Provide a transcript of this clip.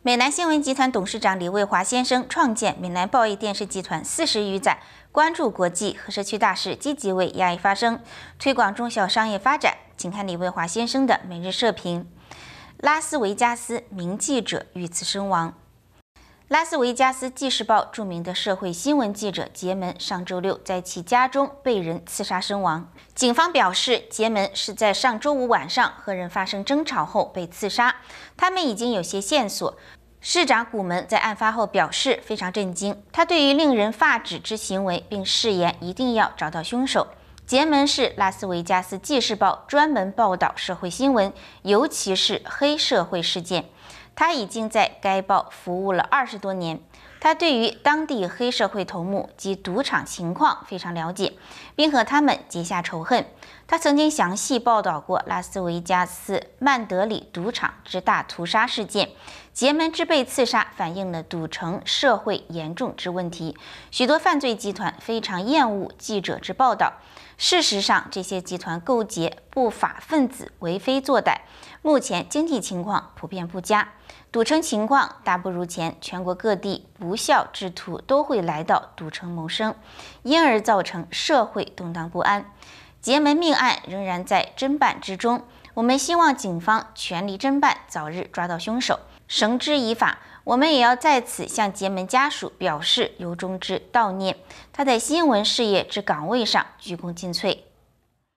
美南新闻集团董事长李卫华先生创建美南报业电视集团四十余载，关注国际和社区大事，积极为亚裔发声，推广中小商业发展。请看李卫华先生的每日社评：拉斯维加斯名记者遇刺身亡。拉斯维加斯纪事报著名的社会新闻记者杰门上周六在其家中被人刺杀身亡。警方表示，杰门是在上周五晚上和人发生争吵后被刺杀。他们已经有些线索。市长古门在案发后表示非常震惊，他对于令人发指之行为，并誓言一定要找到凶手。杰门是拉斯维加斯纪事报专门报道社会新闻，尤其是黑社会事件。他已经在该报服务了二十多年，他对于当地黑社会头目及赌场情况非常了解，并和他们结下仇恨。他曾经详细报道过拉斯维加斯曼德里赌场之大屠杀事件。结门之辈刺杀，反映了赌城社会严重之问题。许多犯罪集团非常厌恶记者之报道。事实上，这些集团勾结不法分子为非作歹。目前经济情况普遍不佳，赌城情况大不如前。全国各地不孝之徒都会来到赌城谋生，因而造成社会动荡不安。结门命案仍然在侦办之中。我们希望警方全力侦办，早日抓到凶手，绳之以法。我们也要在此向杰门家属表示由衷之悼念，他在新闻事业之岗位上鞠躬尽瘁。